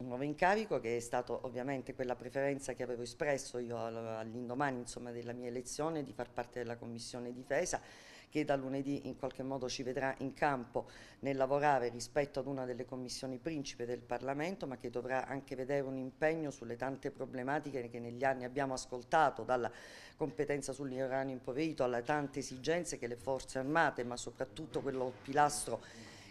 un nuovo incarico che è stato ovviamente quella preferenza che avevo espresso io all'indomani della mia elezione di far parte della Commissione Difesa che da lunedì in qualche modo ci vedrà in campo nel lavorare rispetto ad una delle commissioni principe del Parlamento ma che dovrà anche vedere un impegno sulle tante problematiche che negli anni abbiamo ascoltato dalla competenza sull'Iran impoverito alle tante esigenze che le forze armate ma soprattutto quello pilastro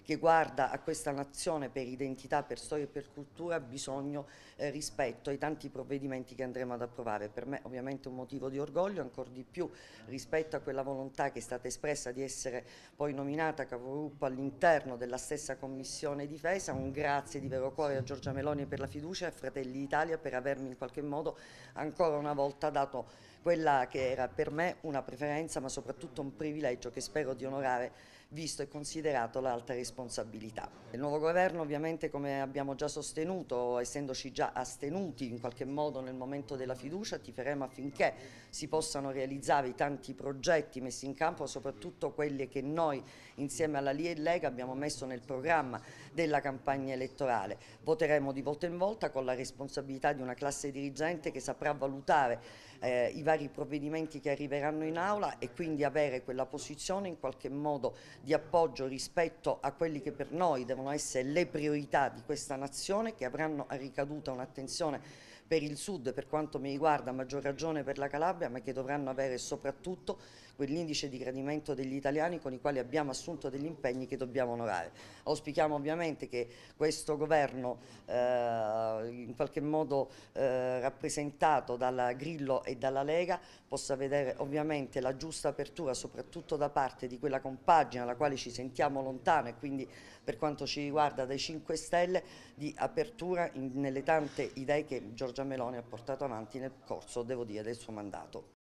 che guarda a questa nazione per identità, per storia e per cultura ha bisogno eh, rispetto ai tanti provvedimenti che andremo ad approvare. Per me ovviamente un motivo di orgoglio, ancora di più rispetto a quella volontà che è stata espressa di essere poi nominata capogruppo all'interno della stessa Commissione Difesa. Un grazie di vero cuore a Giorgia Meloni per la fiducia e a Fratelli d'Italia per avermi in qualche modo ancora una volta dato quella che era per me una preferenza ma soprattutto un privilegio che spero di onorare visto e considerato l'alta responsabilità. Il nuovo governo ovviamente come abbiamo già sostenuto, essendoci già astenuti in qualche modo nel momento della fiducia, tiferemo affinché si possano realizzare i tanti progetti messi in campo, soprattutto quelli che noi insieme alla Lie e Lega abbiamo messo nel programma della campagna elettorale. Voteremo di volta in volta con la responsabilità di una classe dirigente che saprà valutare eh, i vari provvedimenti che arriveranno in aula e quindi avere quella posizione in qualche modo di appoggio rispetto a quelli che per noi devono essere le priorità di questa nazione che avranno a ricaduta un'attenzione per il sud per quanto mi riguarda, a maggior ragione per la Calabria, ma che dovranno avere soprattutto quell'indice di gradimento degli italiani con i quali abbiamo assunto degli impegni che dobbiamo onorare. Auspichiamo ovviamente che questo governo, eh, in qualche modo eh, rappresentato dalla Grillo e dalla Lega, possa vedere ovviamente la giusta apertura soprattutto da parte di quella compagina dalla quale ci sentiamo lontano e quindi per quanto ci riguarda dai 5 Stelle di apertura in, nelle tante idee che Giorgia Meloni ha portato avanti nel corso, devo dire, del suo mandato.